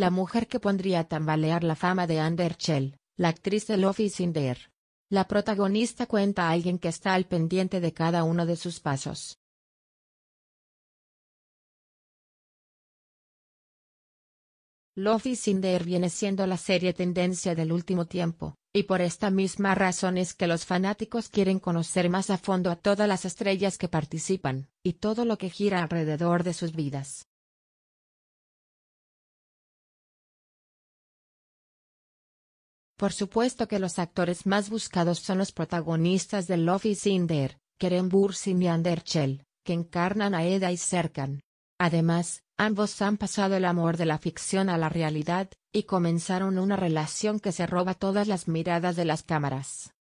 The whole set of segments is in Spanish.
la mujer que pondría a tambalear la fama de Ander Schell, la actriz de Love is in La protagonista cuenta a alguien que está al pendiente de cada uno de sus pasos. Love is in viene siendo la serie tendencia del último tiempo, y por esta misma razón es que los fanáticos quieren conocer más a fondo a todas las estrellas que participan, y todo lo que gira alrededor de sus vidas. Por supuesto que los actores más buscados son los protagonistas de Love is in the Keren y Anderchell, que encarnan a Eda y Serkan. Además, ambos han pasado el amor de la ficción a la realidad, y comenzaron una relación que se roba todas las miradas de las cámaras.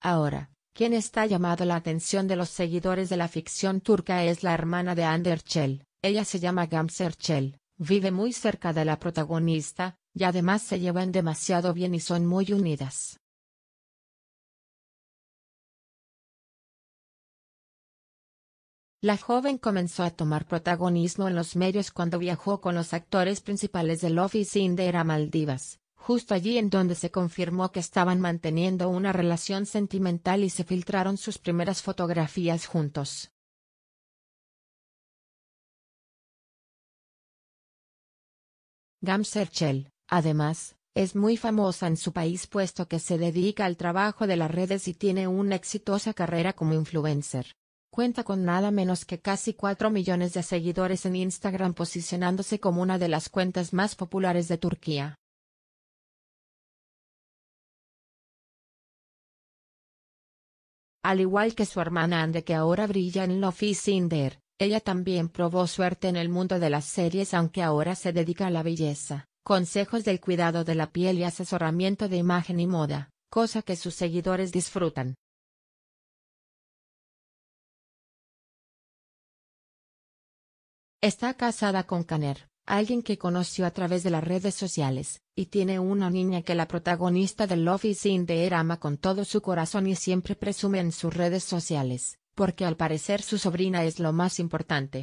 Ahora, quien está llamado la atención de los seguidores de la ficción turca es la hermana de Ander ella se llama Gamser Chell, vive muy cerca de la protagonista, y además se llevan demasiado bien y son muy unidas. La joven comenzó a tomar protagonismo en los medios cuando viajó con los actores principales del Office Indera in Maldivas, justo allí en donde se confirmó que estaban manteniendo una relación sentimental y se filtraron sus primeras fotografías juntos. Gamserchel, además, es muy famosa en su país puesto que se dedica al trabajo de las redes y tiene una exitosa carrera como influencer. Cuenta con nada menos que casi 4 millones de seguidores en Instagram posicionándose como una de las cuentas más populares de Turquía. Al igual que su hermana Ande que ahora brilla en Love is ella también probó suerte en el mundo de las series aunque ahora se dedica a la belleza, consejos del cuidado de la piel y asesoramiento de imagen y moda, cosa que sus seguidores disfrutan. Está casada con Caner, alguien que conoció a través de las redes sociales, y tiene una niña que la protagonista de Love is in the Air ama con todo su corazón y siempre presume en sus redes sociales porque al parecer su sobrina es lo más importante.